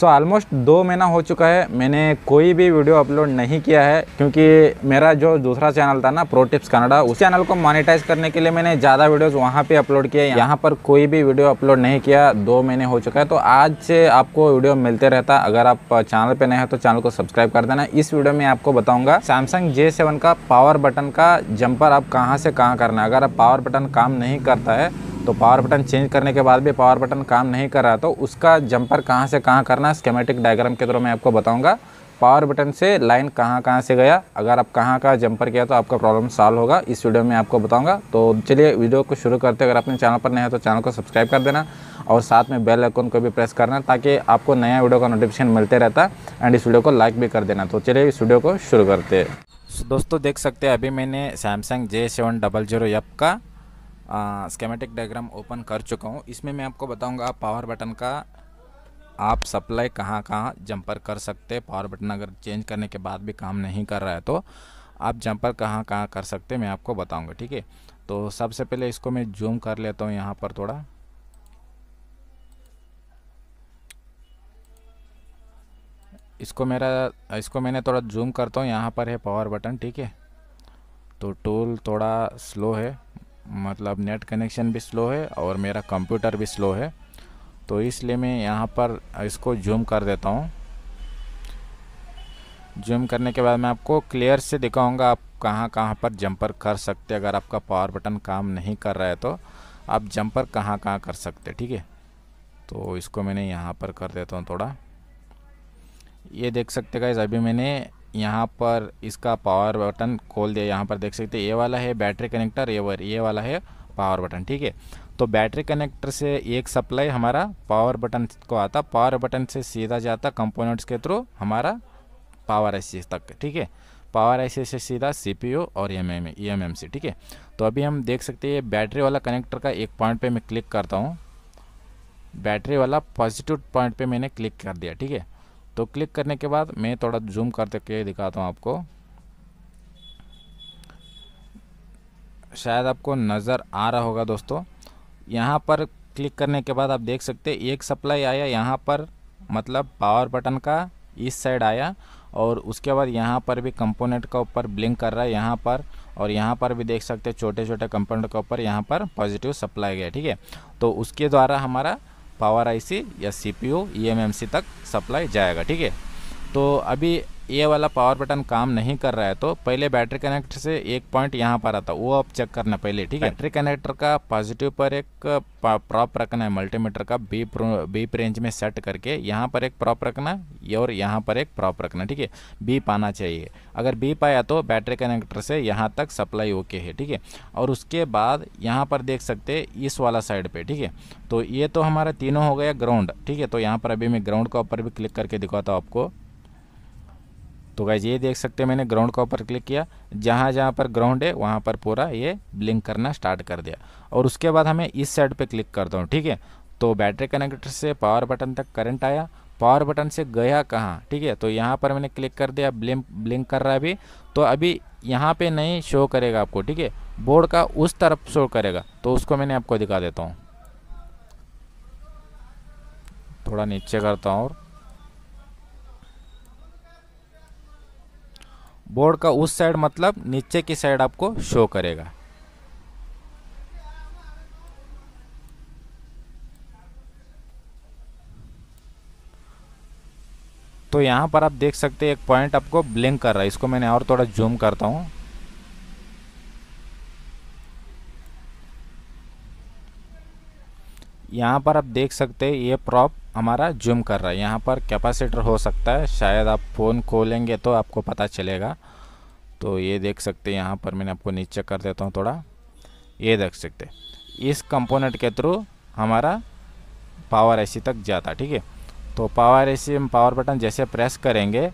so almost दो महीना हो चुका है मैंने कोई भी वीडियो अपलोड नहीं किया है क्योंकि मेरा जो दूसरा चैनल था ना प्रोटिप्स कनाडा उस चैनल को मोनिटाइज करने के लिए मैंने ज़्यादा वीडियोस वहाँ पे अपलोड किए यहाँ पर कोई भी वीडियो अपलोड नहीं किया दो महीने हो चुका है तो आज से आपको वीडियो मिलते रहता अगर आप चैनल पर नए हो तो चैनल को सब्सक्राइब कर देना इस वीडियो में आपको बताऊँगा सैमसंग जे का पावर बटन का जंपर आप कहाँ से कहाँ करना है अगर आप पावर बटन काम नहीं करता है तो पावर बटन चेंज करने के बाद भी पावर बटन काम नहीं कर रहा तो उसका जंपर कहाँ से कहाँ करना है स्केमेटिक डायग्राम के द्वारा मैं आपको बताऊँगा पावर बटन से लाइन कहाँ कहाँ से गया अगर आप कहाँ का जंपर किया तो आपका प्रॉब्लम सॉल्व होगा इस वीडियो में आपको बताऊंगा तो चलिए वीडियो को शुरू करते हैं अगर अपने चैनल पर नए हैं तो चैनल को सब्सक्राइब कर देना और साथ में बेल आइकन को भी प्रेस करना ताकि आपको नया वीडियो का नोटिफिकेशन मिलते रहता एंड इस वीडियो को लाइक भी कर देना तो चलिए इस वीडियो को शुरू करते हैं दोस्तों देख सकते हैं अभी मैंने Samsung J seven double zero एप का स्केमेटिक डायग्राम ओपन कर चुका हूँ इसमें मैं आपको बताऊँगा पावर बटन का आप सप्लाई कहाँ कहाँ जंपर कर सकते हैं पावर बटन अगर चेंज करने के बाद भी काम नहीं कर रहा है तो आप जंपर कहाँ कहाँ कर सकते हैं मैं आपको बताऊँगा ठीक है तो सबसे पहले इसको मैं जूम कर लेता हूँ यहाँ पर थोड़ा इसको मेरा इसको मैंने थोड़ा जूम करता हूँ यहाँ पर है पावर बटन ठीक है तो टूल थोड़ा स्लो है मतलब नेट कनेक्शन भी स्लो है और मेरा कंप्यूटर भी स्लो है तो इसलिए मैं यहाँ पर इसको जूम कर देता हूँ जूम करने के बाद मैं आपको क्लियर से दिखाऊंगा आप कहाँ कहाँ पर जंपर कर सकते अगर आपका पावर बटन काम नहीं कर रहा है तो आप जंपर कहाँ कहाँ कर सकते ठीक है तो इसको मैंने यहाँ पर कर देता हूँ थोड़ा ये देख सकते गाइज अभी मैंने यहाँ पर इसका पावर बटन खोल दिया यहाँ पर देख सकते ये वाला है बैटरी कनेक्टर ये ये वाला है पावर बटन ठीक है तो बैटरी कनेक्टर से एक सप्लाई हमारा पावर बटन को आता पावर बटन से सीधा जाता कंपोनेंट्स के थ्रू हमारा पावर सी तक ठीक है पावर आई से सीधा सी और एम एम एम एम ठीक है तो अभी हम देख सकते हैं बैटरी वाला कनेक्टर का एक पॉइंट पर मैं क्लिक करता हूँ बैटरी वाला पॉजिटिव पॉइंट पे मैंने क्लिक कर दिया ठीक है तो क्लिक करने के बाद मैं थोड़ा जूम करते के दिखाता हूँ आपको शायद आपको नज़र आ रहा होगा दोस्तों यहाँ पर क्लिक करने के बाद आप देख सकते हैं एक सप्लाई आया यहाँ पर मतलब पावर बटन का इस साइड आया और उसके बाद यहाँ पर भी कंपोनेंट का ऊपर ब्लिंक कर रहा है यहाँ पर और यहाँ पर भी देख सकते हैं छोटे छोटे कंपोनेंट के ऊपर यहाँ पर पॉजिटिव सप्लाई गया ठीक है तो उसके द्वारा हमारा पावर आईसी या सीपीयू ईएमएमसी तक सप्लाई जाएगा ठीक है तो अभी ये वाला पावर बटन काम नहीं कर रहा है तो पहले बैटरी कनेक्टर से एक पॉइंट यहाँ पर आता वो आप चेक करना पहले ठीक है बैटरी कनेक्टर का पॉजिटिव पर एक प्रॉप uh, रखना है मल्टीमीटर का बीप बीप रेंज में सेट करके यहाँ पर एक प्रॉप रखना और यहाँ पर एक प्रॉप रखना ठीक है बीप आना चाहिए अगर बीप आया तो बैटरी कनेक्टर से यहाँ तक सप्लाई ओके है ठीक है और उसके बाद यहाँ पर देख सकते इस वाला साइड पर ठीक है तो ये तो हमारा तीनों हो गया ग्राउंड ठीक है तो यहाँ पर अभी मैं ग्राउंड के ऊपर भी क्लिक करके दिखाता हूँ आपको तो गाइज ये देख सकते हैं मैंने ग्राउंड का ऊपर क्लिक किया जहाँ जहाँ पर ग्राउंड है वहाँ पर पूरा ये ब्लिंक करना स्टार्ट कर दिया और उसके बाद हमें इस साइड पे क्लिक करता हूँ ठीक है तो बैटरी कनेक्टर से पावर बटन तक करंट आया पावर बटन से गया कहाँ ठीक है तो यहाँ पर मैंने क्लिक कर दिया ब्लिंक ब्लिंक कर रहा है अभी तो अभी यहाँ पे नहीं शो करेगा आपको ठीक है बोर्ड का उस तरफ शो करेगा तो उसको मैंने आपको दिखा देता हूँ थोड़ा नीचे करता हूँ और बोर्ड का उस साइड मतलब नीचे की साइड आपको शो करेगा तो यहाँ पर आप देख सकते हैं एक पॉइंट आपको ब्लिंक कर रहा है इसको मैंने और थोड़ा जूम करता हूँ यहाँ पर आप देख सकते हैं ये प्रॉप हमारा जूम कर रहा है यहाँ पर कैपेसिटर हो सकता है शायद आप फ़ोन खोलेंगे तो आपको पता चलेगा तो ये देख सकते हैं यहाँ पर मैंने आपको नीचे कर देता हूँ थोड़ा ये देख सकते इस कंपोनेंट के थ्रू हमारा पावर एसी तक जाता ठीक है तो पावर एसी में पावर बटन जैसे प्रेस करेंगे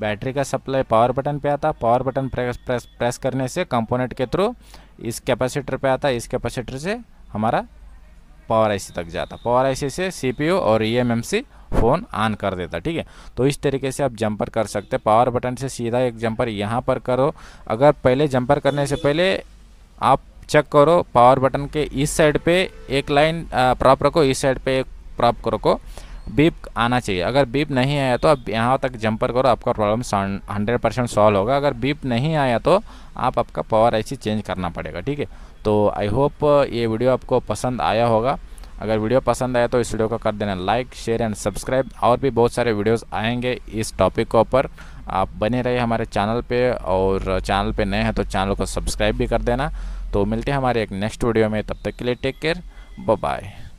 बैटरी का सप्लाई पावर बटन पे आता power button press press press करने से कंपोनेंट के थ्रू इस कैपेसिटर पे आता इस कैपेसिटर से हमारा पावर आईसी तक जाता पावर आईसी से सीपीयू और ईएमएमसी फ़ोन ऑन कर देता ठीक है तो इस तरीके से आप जंपर कर सकते हैं पावर बटन से सीधा एक जंपर यहाँ पर करो अगर पहले जंपर करने से पहले आप चेक करो पावर बटन के इस साइड पे एक लाइन प्रॉप रखो इस साइड पे एक प्रॉप रखो बीप आना चाहिए अगर बीप नहीं आया तो आप यहाँ तक जंपर करो आपका प्रॉब्लम हंड्रेड परसेंट सॉल्व होगा अगर बीप नहीं आया तो आप आपका पावर ऐसी चेंज करना पड़ेगा ठीक है तो आई होप ये वीडियो आपको पसंद आया होगा अगर वीडियो पसंद आया तो इस वीडियो को कर देना लाइक शेयर एंड सब्सक्राइब और भी बहुत सारे वीडियोज़ आएंगे इस टॉपिक के ऊपर आप बने रहिए हमारे चैनल पर और चैनल पर नए हैं तो चैनल को सब्सक्राइब भी कर देना तो मिलते हैं हमारे एक नेक्स्ट वीडियो में तब तक के लिए टेक केयर बाय